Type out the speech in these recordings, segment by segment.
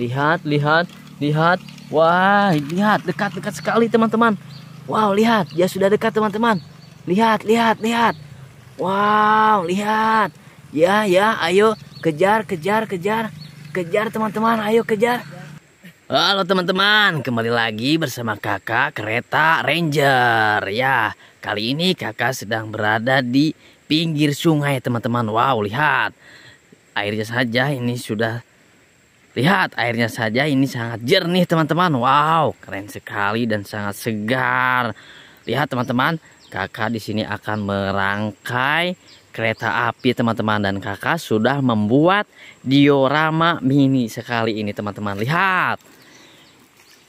Lihat, lihat, lihat. Wah, lihat dekat-dekat sekali teman-teman. Wow, lihat, dia sudah dekat teman-teman. Lihat, lihat, lihat. Wow, lihat. Ya, ya, ayo kejar, kejar, kejar. Kejar teman-teman, ayo kejar. Halo teman-teman, kembali lagi bersama kakak kereta Ranger Ya, kali ini kakak sedang berada di pinggir sungai teman-teman Wow, lihat Airnya saja ini sudah Lihat airnya saja ini sangat jernih teman-teman. Wow, keren sekali dan sangat segar. Lihat teman-teman, kakak di sini akan merangkai kereta api teman-teman dan kakak sudah membuat diorama mini sekali ini teman-teman. Lihat.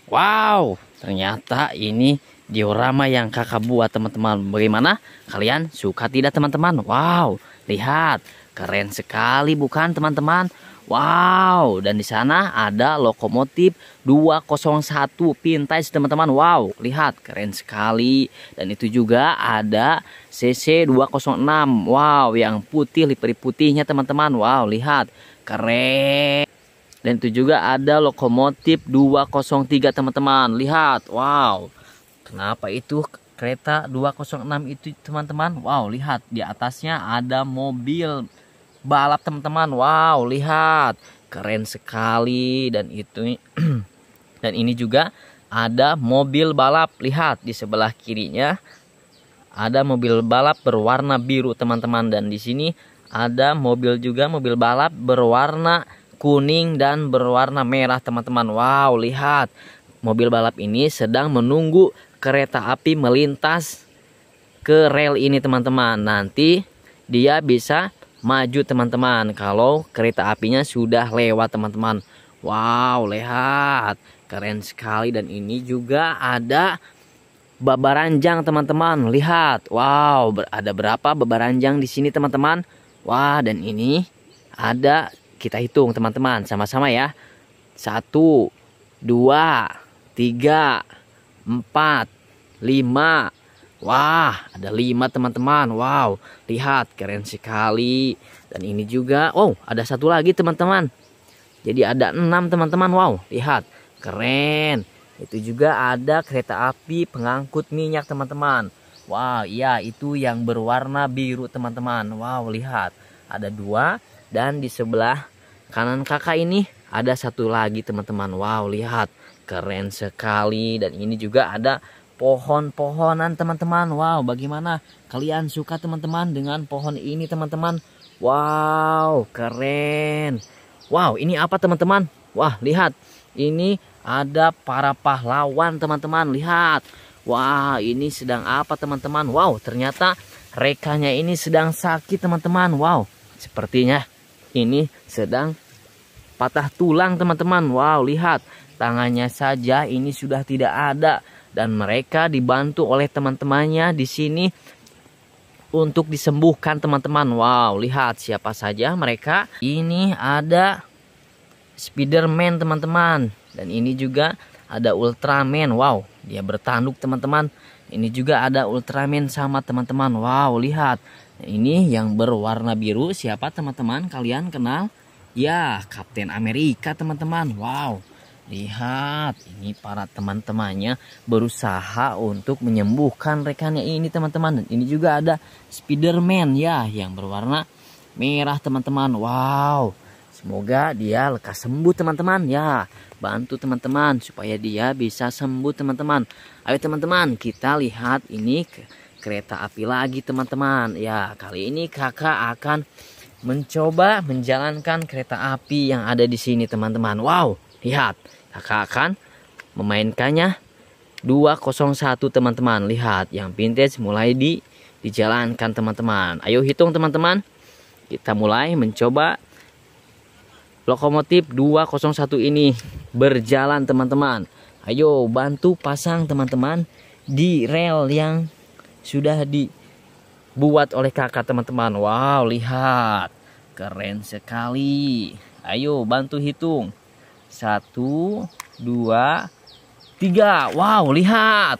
Wow, ternyata ini diorama yang kakak buat teman-teman. Bagaimana? Kalian suka tidak teman-teman? Wow, lihat. Keren sekali bukan teman-teman? Wow, dan di sana ada lokomotif 201 vintage teman-teman. Wow, lihat keren sekali. Dan itu juga ada CC 206. Wow, yang putih livery putihnya teman-teman. Wow, lihat keren. Dan itu juga ada lokomotif 203 teman-teman. Lihat, wow. Kenapa itu kereta 206 itu teman-teman? Wow, lihat di atasnya ada mobil balap teman-teman wow lihat keren sekali dan itu dan ini juga ada mobil balap lihat di sebelah kirinya ada mobil balap berwarna biru teman-teman dan di sini ada mobil juga mobil balap berwarna kuning dan berwarna merah teman-teman wow lihat mobil balap ini sedang menunggu kereta api melintas ke rel ini teman-teman nanti dia bisa maju teman-teman kalau kereta apinya sudah lewat teman-teman wow lihat keren sekali dan ini juga ada babaranjang teman-teman lihat wow ada berapa babaranjang di sini teman-teman wah dan ini ada kita hitung teman-teman sama-sama ya satu dua tiga empat lima Wah, ada lima teman-teman. Wow, lihat keren sekali. Dan ini juga, oh ada satu lagi teman-teman. Jadi ada enam teman-teman. Wow, lihat keren. Itu juga ada kereta api pengangkut minyak teman-teman. Wow, iya itu yang berwarna biru teman-teman. Wow, lihat ada dua dan di sebelah kanan kakak ini ada satu lagi teman-teman. Wow, lihat keren sekali dan ini juga ada pohon-pohonan teman-teman. Wow, bagaimana kalian suka teman-teman dengan pohon ini teman-teman? Wow, keren. Wow, ini apa teman-teman? Wah, lihat. Ini ada para pahlawan teman-teman. Lihat. Wah, ini sedang apa teman-teman? Wow, ternyata rekannya ini sedang sakit teman-teman. Wow, sepertinya ini sedang patah tulang teman-teman. Wow, lihat. Tangannya saja ini sudah tidak ada dan mereka dibantu oleh teman-temannya di sini untuk disembuhkan teman-teman. Wow, lihat siapa saja mereka. Ini ada Spiderman teman-teman dan ini juga ada Ultraman. Wow, dia bertanduk teman-teman. Ini juga ada Ultraman sama teman-teman. Wow, lihat. Ini yang berwarna biru siapa teman-teman? Kalian kenal? Ya, Kapten Amerika teman-teman. Wow. Lihat, ini para teman-temannya berusaha untuk menyembuhkan rekannya ini teman-teman. Dan ini juga ada Spiderman ya yang berwarna merah teman-teman. Wow, semoga dia lekas sembuh teman-teman ya. Bantu teman-teman supaya dia bisa sembuh teman-teman. Ayo teman-teman kita lihat ini kereta api lagi teman-teman. Ya kali ini kakak akan mencoba menjalankan kereta api yang ada di sini teman-teman. Wow, Lihat, kakak akan memainkannya 201 teman-teman. Lihat, yang vintage mulai di dijalankan teman-teman. Ayo hitung teman-teman. Kita mulai mencoba lokomotif 201 ini berjalan teman-teman. Ayo bantu pasang teman-teman di rel yang sudah dibuat oleh kakak teman-teman. Wow, lihat. Keren sekali. Ayo bantu hitung. Satu, dua, tiga. Wow, lihat.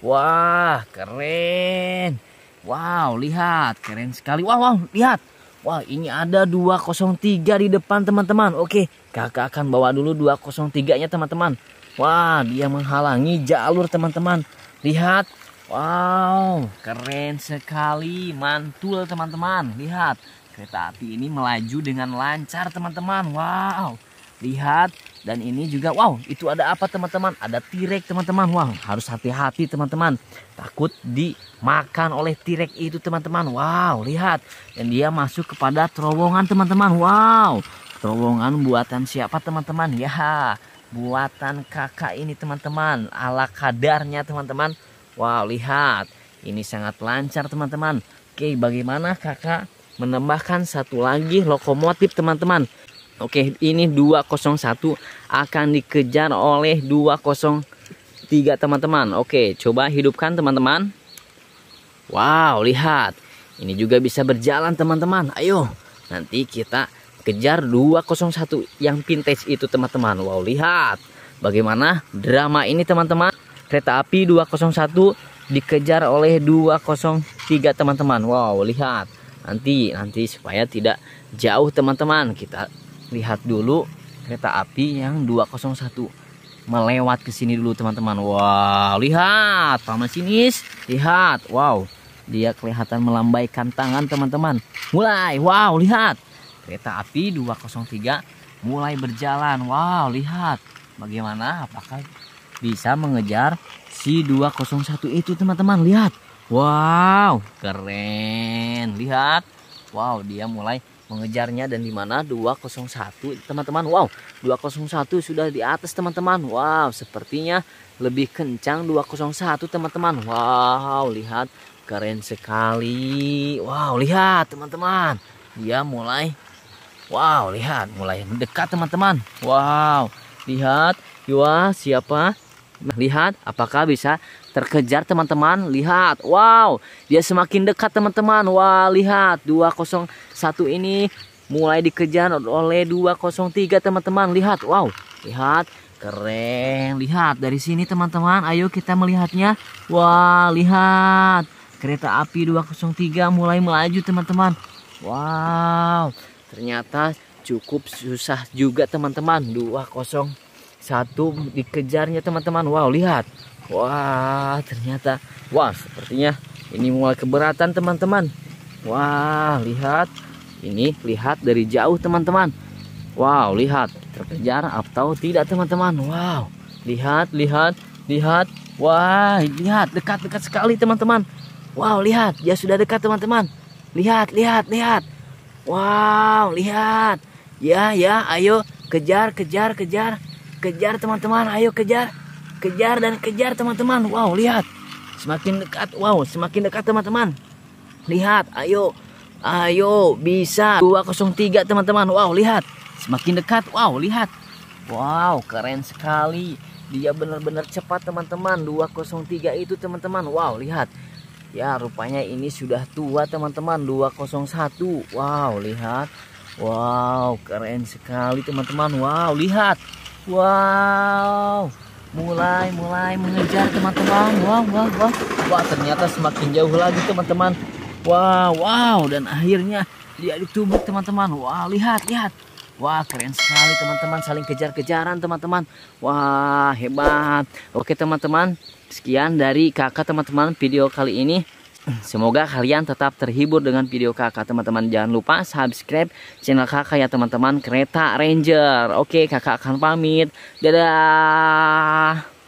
Wah, keren. Wow, lihat. Keren sekali. Wow, wow, lihat. Wah, ini ada 203 di depan teman-teman. Oke, kakak akan bawa dulu 203-nya teman-teman. Wah, dia menghalangi jalur teman-teman. Lihat. Wow, keren sekali. Mantul teman-teman. Lihat kereta api ini melaju dengan lancar teman-teman wow lihat dan ini juga wow itu ada apa teman-teman ada tirek teman-teman wow harus hati-hati teman-teman takut dimakan oleh tirek itu teman-teman wow lihat dan dia masuk kepada terowongan teman-teman wow terowongan buatan siapa teman-teman ya buatan kakak ini teman-teman ala kadarnya teman-teman wow lihat ini sangat lancar teman-teman oke bagaimana kakak menambahkan satu lagi lokomotif teman-teman Oke, ini 201 akan dikejar oleh 203 teman-teman. Oke, coba hidupkan teman-teman. Wow, lihat. Ini juga bisa berjalan teman-teman. Ayo, nanti kita kejar 201 yang vintage itu teman-teman. Wow, lihat. Bagaimana drama ini teman-teman. Kereta api 201 dikejar oleh 203 teman-teman. Wow, lihat. Nanti nanti supaya tidak jauh teman-teman kita lihat dulu kereta api yang 201 melewat ke sini dulu teman-teman. Wow, lihat sama sinis, lihat. Wow, dia kelihatan melambaikan tangan teman-teman. Mulai, wow, lihat. Kereta api 203 mulai berjalan. Wow, lihat. Bagaimana apakah bisa mengejar si 201 itu teman-teman. Lihat. Wow, keren. Lihat. Wow, dia mulai mengejarnya dan di mana 201 teman-teman wow 201 sudah di atas teman-teman wow sepertinya lebih kencang 201 teman-teman wow lihat keren sekali wow lihat teman-teman dia mulai wow lihat mulai mendekat teman-teman wow lihat Yua siapa Nah, lihat apakah bisa terkejar teman-teman. Lihat. Wow, dia semakin dekat teman-teman. Wah, lihat 201 ini mulai dikejar oleh 203 teman-teman. Lihat. Wow. Lihat. Keren. Lihat dari sini teman-teman. Ayo kita melihatnya. Wah, lihat. Kereta api 203 mulai melaju teman-teman. Wow. Ternyata cukup susah juga teman-teman 203 satu dikejarnya teman-teman wow lihat wah ternyata wah sepertinya ini mulai keberatan teman-teman wah lihat ini lihat dari jauh teman-teman wow lihat terkejar atau tidak teman-teman wow lihat lihat lihat wah lihat dekat-dekat sekali teman-teman wow lihat dia sudah dekat teman-teman lihat lihat lihat wow lihat ya ya ayo kejar kejar kejar Kejar teman-teman, ayo kejar. Kejar dan kejar teman-teman. Wow, lihat. Semakin dekat, wow, semakin dekat teman-teman. Lihat, ayo. Ayo, bisa. 203 teman-teman. Wow, lihat. Semakin dekat, wow, lihat. Wow, keren sekali. Dia benar-benar cepat teman-teman. 203 itu teman-teman. Wow, lihat. Ya, rupanya ini sudah tua teman-teman. 201. Wow, lihat. Wow, keren sekali teman-teman. Wow, lihat. Wow, mulai mulai mengejar teman-teman. Wow, wow, wow. Wah, ternyata semakin jauh lagi teman-teman. Wow, wow, dan akhirnya dia ditumbuk teman-teman. wow, lihat, lihat. Wah keren sekali teman-teman saling kejar-kejaran teman-teman Wah hebat Oke teman-teman sekian dari kakak teman-teman video kali ini Semoga kalian tetap terhibur dengan video kakak teman-teman Jangan lupa subscribe channel kakak ya teman-teman Kereta Ranger Oke kakak akan pamit Dadah